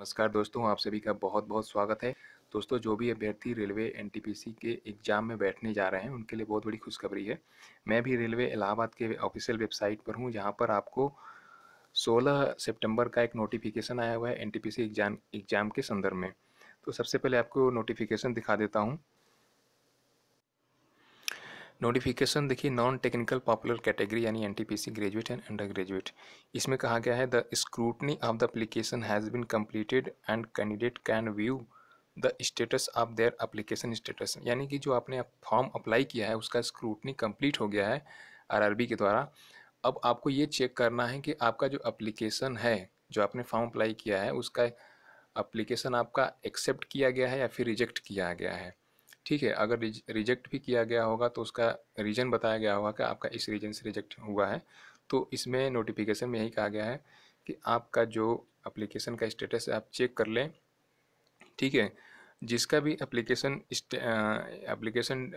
नमस्कार दोस्तों आप सभी का बहुत बहुत स्वागत है दोस्तों जो भी अभ्यर्थी रेलवे एनटीपीसी के एग्ज़ाम में बैठने जा रहे हैं उनके लिए बहुत बड़ी खुशखबरी है मैं भी रेलवे इलाहाबाद के ऑफिशियल वेबसाइट पर हूं जहां पर आपको 16 सितंबर का एक नोटिफिकेशन आया हुआ है एनटीपीसी एग्ज़ाम एग्ज़ाम के संदर्भ में तो सबसे पहले आपको नोटिफिकेशन दिखा देता हूँ नोटिफिकेशन देखिए नॉन टेक्निकल पॉपुलर कैटेगरी यानी N graduate and under graduate इसमें कहा गया है the scrutiny of the application has been completed and candidate can view the status of their application status यानी कि जो आपने फॉर्म अप्लाई किया है उसका स्क्रूटनी कम्प्लीट हो गया है बी के द्वारा अब आपको ये चेक करना है कि आपका जो अप्लीकेशन है जो आपने फॉर्म अप्लाई किया है उसका अप्लीकेशन आपका एक्सेप्ट किया गया है या फिर रिजेक्ट किया गया है ठीक है अगर रिजेक्ट भी किया गया होगा तो उसका रीज़न बताया गया होगा कि आपका इस रीजन से रिजेक्ट हुआ है तो इसमें नोटिफिकेशन में यही कहा गया है कि आपका जो अप्लीकेशन का स्टेटस है आप चेक कर लें ठीक है जिसका भी अप्लीकेशन अप्लीकेशन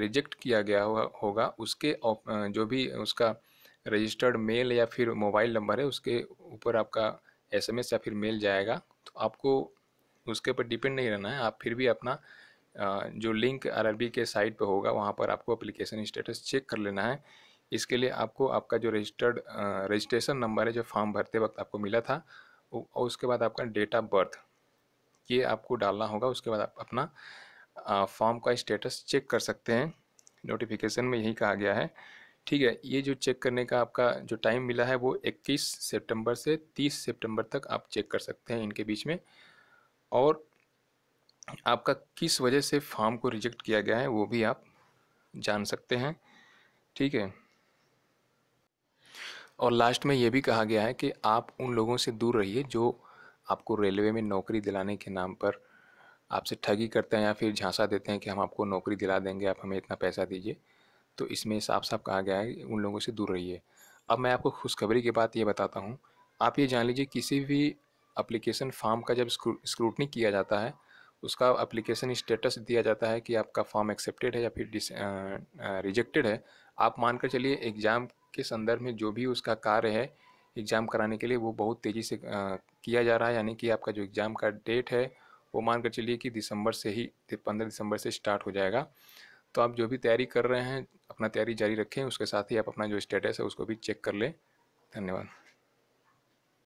रिजेक्ट किया गया हो, होगा उसके जो भी उसका रजिस्टर्ड मेल या फिर मोबाइल नंबर है उसके ऊपर आपका एसएमएस या फिर मेल जाएगा तो आपको उसके ऊपर डिपेंड नहीं रहना है आप फिर भी अपना जो लिंक आरआरबी के साइट पे होगा वहाँ पर आपको अप्लीकेशन स्टेटस चेक कर लेना है इसके लिए आपको आपका जो रजिस्टर्ड रजिस्ट्रेशन नंबर है जो फॉर्म भरते वक्त आपको मिला था और उसके बाद आपका डेट ऑफ बर्थ ये आपको डालना होगा उसके बाद आप अपना फॉर्म का स्टेटस चेक कर सकते हैं नोटिफिकेशन में यही कहा गया है ठीक है ये जो चेक करने का आपका जो टाइम मिला है वो 21 सितंबर से 30 सितंबर तक आप चेक कर सकते हैं इनके बीच में और आपका किस वजह से फॉर्म को रिजेक्ट किया गया है वो भी आप जान सकते हैं ठीक है और लास्ट में ये भी कहा गया है कि आप उन लोगों से दूर रहिए जो आपको रेलवे में नौकरी दिलाने के नाम पर आपसे ठगी करते हैं या फिर झांसा देते हैं कि हम आपको नौकरी दिला देंगे आप हमें इतना पैसा दीजिए तो इसमें साफ साफ कहा गया है उन लोगों से दूर रहिए अब मैं आपको खुशखबरी की बात ये बताता हूँ आप ये जान लीजिए किसी भी अप्लीकेशन फॉर्म का जब स्क्रूटनी किया जाता है उसका अप्लीकेशन स्टेटस दिया जाता है कि आपका फॉर्म एक्सेप्टेड है या फिर रिजेक्टेड है आप मानकर चलिए एग्ज़ाम के संदर्भ में जो भी उसका कार्य है एग्ज़ाम कराने के लिए वो बहुत तेज़ी से आ, किया जा रहा है यानी कि आपका जो एग्ज़ाम का डेट है वो मान कर चलिए कि दिसंबर से ही पंद्रह दिसंबर से स्टार्ट हो जाएगा तो आप जो भी तैयारी कर रहे हैं अपना तैयारी जारी रखें उसके साथ ही आप अपना जो स्टेटस है उसको भी चेक कर लें धन्यवाद